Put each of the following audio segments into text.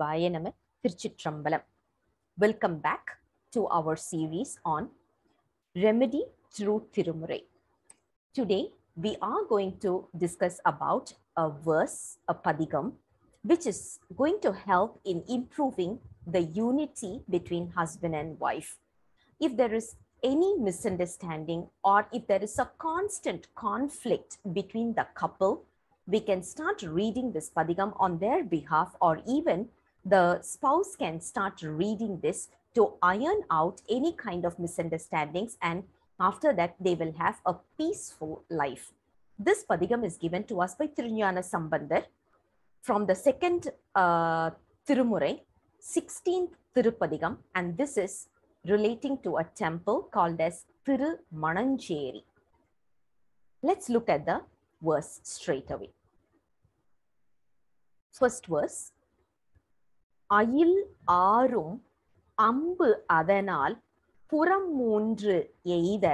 Vayanam Tirchitrambalam. Welcome back to our series on Remedy through Thirumurai. Today, we are going to discuss about a verse, a padigam, which is going to help in improving the unity between husband and wife. If there is any misunderstanding or if there is a constant conflict between the couple, we can start reading this padigam on their behalf or even the spouse can start reading this to iron out any kind of misunderstandings and after that they will have a peaceful life. This padigam is given to us by Tirunjana Sambandar from the second uh, Tirumurai, 16th Tirupadigam and this is relating to a temple called as Tiru Mananjeri. Let's look at the verse straight away. First verse, அயில் ஆறும் அம்பு அதனால் புறம் மூன்று எய்த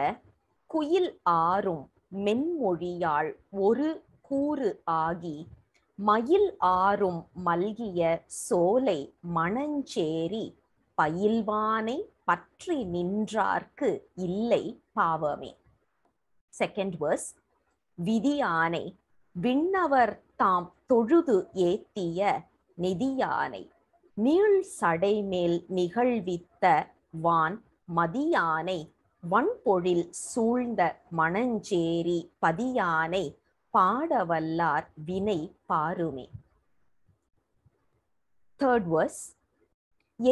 குயில் ஆறும் மென்மொழியால் ஒரு கூறு ஆகி மயில் ஆறும் மல்கிய சோலை மணஞ்சேரி பயில்வானை பற்றி நின்றார்க்கு இல்லை பாவமே செகண்ட் வர்ஸ் விதியானை விண்ணவர் தாம் தொழுது ஏத்திய நிதியானை நீள் சடைமேல் நிகழ்வித்த வான் மதியானை வன்பொழில் சூழ்ந்த மணஞ்சேரி பதியானை பாடவல்லார் வினை பாருமே தேர்ட் வர்ஸ்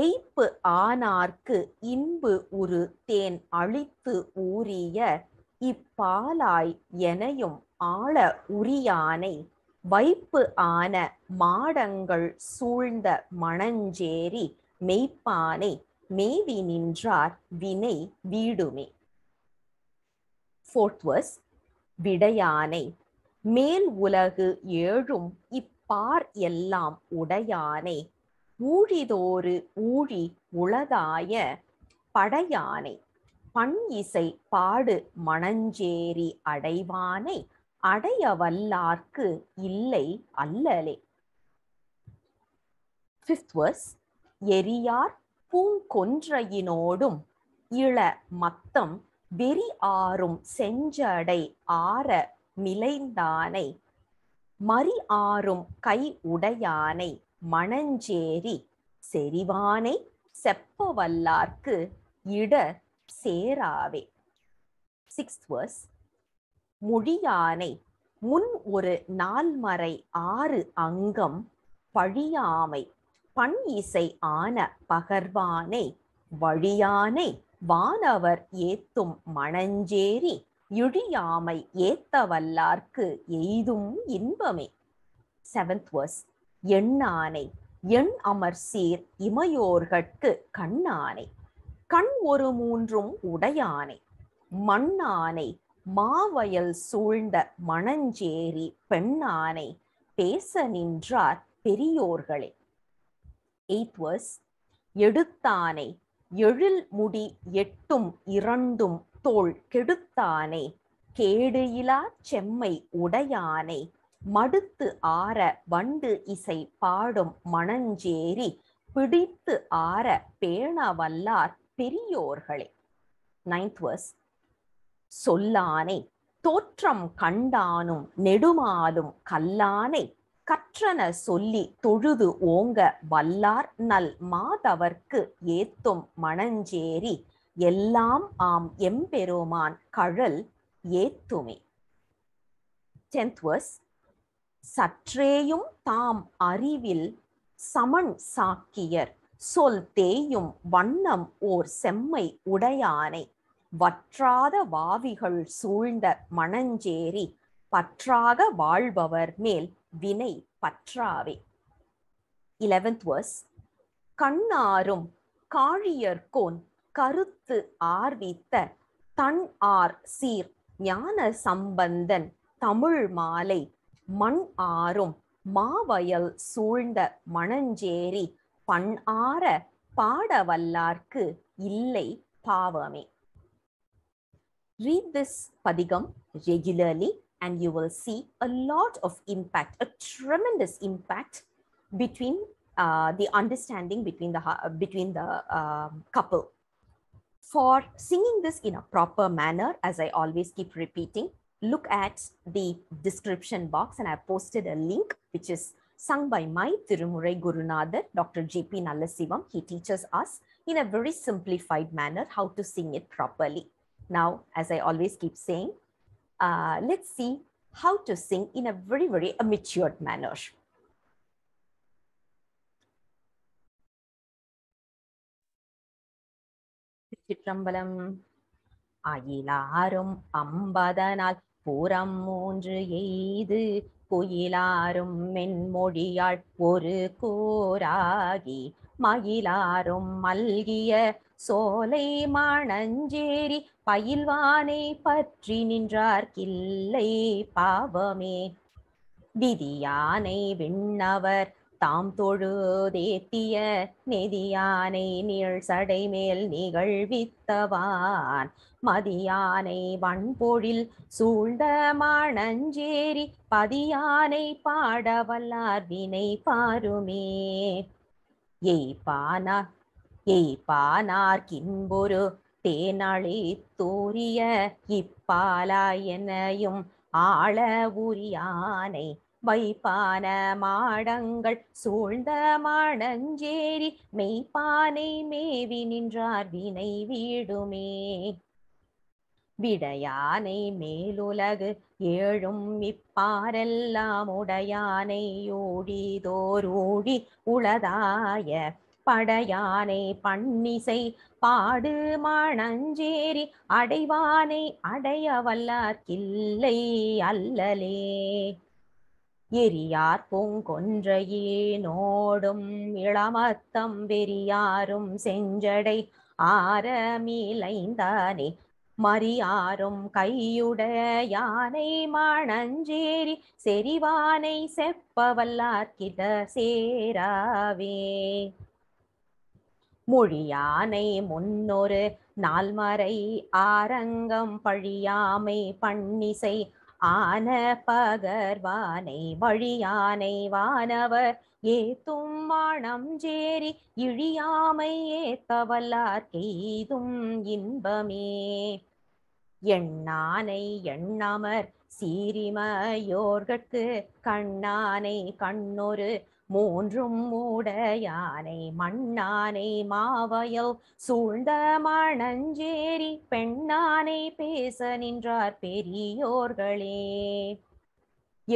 எய்ப்பு ஆனார்க்கு இன்பு உரு தேன் அழித்து ஊறிய இப்பாலாய் எனையும் ஆள உரியானை வைப்பு ஆன மாடங்கள் சூழ்ந்த மணஞ்சேரி மெய்ப்பானை மேவி நின்றார் வினை வீடுமே ஃபோர்த் விடையானை மேல் உலகு ஏழும் இப்பார் எல்லாம் உடையானை ஊழிதோறு ஊழி உளதாய படையானை பண் இசை பாடு மணஞ்சேரி அடைவானை அடைய வல்லார்க்கு இல்லை அல்லலே ஃபிஃப்த் வர்ஸ் எரியார் பூங்கொன்றையினோடும் இள மத்தம் வெறி ஆறும் செஞ்சடை ஆற நிலைந்தானை மறி ஆறும் கை உடையானை மணஞ்சேரி செறிவானை செப்பவல்லார்க்கு இட சேராவே சிக்ஸ்த் வர்ஸ் மொழியானை முன் ஒரு நால்மறை ஆறு அங்கம் பழியாமை பண் இசை ஆன பகர்வானை வழியானை வானவர் ஏத்தும் மணஞ்சேரி இழியாமை ஏத்தவல்லார்க்கு எய்தும் இன்பமே செவன்த் வர்ஸ் எண்ணானை எண் அமர் சீர் இமையோர்கட்கு கண்ணானை கண் ஒரு மூன்றும் உடையானை மண்ணானை மாவயல் சூழ்ந்த மணஞ்சேரி பெண்ணானை பேச நின்றார் பெரியோர்களே எயிட் வர்ஸ் எடுத்தானை எழில் முடி எட்டும் இரண்டும் தோல் கெடுத்தானை கேடு இலா செம்மை உடையானை மடுத்து ஆற வண்டு இசை பாடும் மணஞ்சேரி பிடித்து ஆற பேணவல்லார் பெரியோர்களே நைன்த் வர்ஸ் சொல்லானை தோற்றம் கண்டானும் நெடுமாலும் கல்லானை கற்றன சொல்லி தொழுது ஓங்க வல்லார் நல் மாதவர்க்கு ஏத்தும் மணஞ்சேரி எல்லாம் ஆம் எம்பெருமான் கழல் ஏத்துமே டென்த் வர்ஸ் சற்றேயும் தாம் அறிவில் சமன் சாக்கியர் சொல் தேயும் வண்ணம் ஓர் செம்மை உடையானை வற்றாத வாவிகள் சூழ்ந்த மணஞ்சேரி பற்றாக வாழ்பவர் மேல் வினை பற்றாவே இலவன்த் வர்ஸ் கண்ணாரும் காழியர்கோன் கருத்து ஆர்வித்த தன் ஆர் சீர் ஞான சம்பந்தன் தமிழ் மாலை மண் ஆறும் மாவயல் சூழ்ந்த மணஞ்சேரி பண் ஆற பாடவல்லார்க்கு இல்லை பாவமே Read this Padigam regularly and you will see a lot of impact, a tremendous impact between uh, the understanding between the, uh, between the uh, couple. For singing this in a proper manner, as I always keep repeating, look at the description box and I posted a link which is sung by my Tirumurai Gurunadar, Dr. G.P. Nallasivam. He teaches us in a very simplified manner how to sing it properly. Now, as I always keep saying, uh, let's see how to sing in a very, very matured manner. Chitrambalam அயிலாரும் அம்பதனால் புறம் மூன்று எய்து குயிலாரும் மென்மொழியாள் ஒரு கோராகி மயிலாரும் மல்கிய சோலை மாணஞ்சேரி பயில்வானை பற்றி நின்றார் கில்லை பாவமே விதியானை விண்ணவர் தாம் தொழுதேத்திய நெதியானை நீள் சடைமேல் நிகழ்வித்தவான் மதியானை வண்பொழில் சூழ்ந்த மாணஞ்சேரி பதியானை பாடவல்லார் வினை பாருமே எய்பான எய்பானார்கின்பொரு தேனழி தூரிய இப்பாலாயனையும் ஆள உரியானை வைப்பான மாடங்கள் சூழ்ந்த மாடஞ்சேரி மெய்ப்பானை மேவி நின்றார் வினை வீடுமே விடையானை மேலுலகு ஏழும் இப்பாரெல்லாம் உடையானை ஊழிதோர் ஊழி உளதாய படையானை பன்னிசை பாடு மாணஞ்சேரி அடைவானை அடைய வல்லார் அல்லலே எரியார் பூங்கொன்றையேனோடும் இளமத்தம் வெறியாரும் செஞ்சடை ஆரமிலைந்தானே மரியாரும் கையுட யானை மணஞ்சேரி செறிவானை செப்பவல்லார்கித சேராவே மொழியானை முன்னொரு நால்மறை ஆரங்கம் பழியாமை பண்ணிசை ஆன பகர்வானை வழியானை வானவர் ஏத்தும் வானம் ஜேரி இழியாமை ஏத்தவல்லார் கெய்தும் இன்பமே எண்ணானை எண்ணமர் சீரிமையோர்கட்கு கண்ணானை கண்ணொரு மூன்றும் மூடையானை மண்ணானை மாவயல் சூழ்ந்த மணஞ்சேரி பெண்ணானை பேச நின்றார் பெரியோர்களே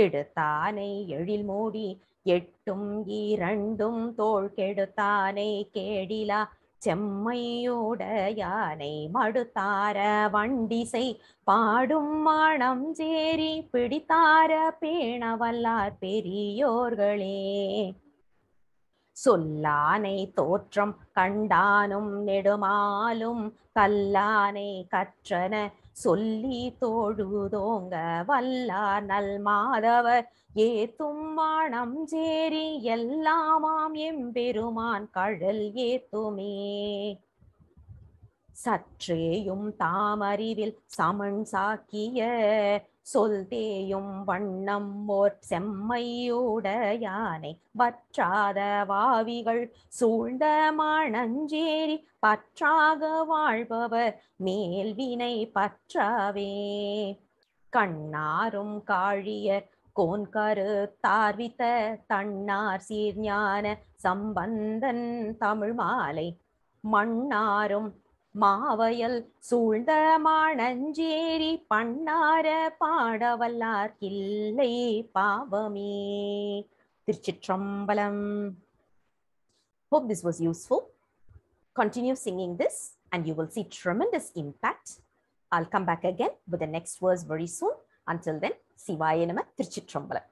எடுத்தானை எழில் மூடி எட்டும் இரண்டும் தோல் கெடுத்தானை கேடிலா செம்மையோட யானை மடுத்தார வண்டிசை பாடும் மானம் சேரி பிடித்தார பேணவல்லார் பெரியோர்களே சொல்லானை தோற்றம் கண்டானும் நெடுமாலும் கல்லானை கற்றன சொல்லி தோடுதோங்க வல்லா நல் மாதவர் ஏத்தும் வானம் சேரி எல்லாமாம் எம்பெருமான் கழல் ஏத்துமே சற்றேயும் தாமறிவில் சமன் சாக்கிய சொல் தேயும் வண்ணம் ஓர் யானை வற்றாத வாவிகள் சூழ்ந்த மாணஞ்சேரி பற்றாக வாழ்பவர் மேல்வினை பற்றாவே கண்ணாரும் காழிய கோன்கரு தார்வித்த தன்னார் சீர்ஞான சம்பந்தன் தமிழ் மாலை மண்ணாரும் மாவயல் சூழ்ந்த மாணஞ்சேரி பண்ணார பாடவல்லார் இல்லை பாவமே திருச்சிற்றம்பலம் Hope this was useful. Continue singing this and you will see tremendous impact. I'll come back again with the next verse very soon. Until then, see Sivaya Nama Thiruchitrambalam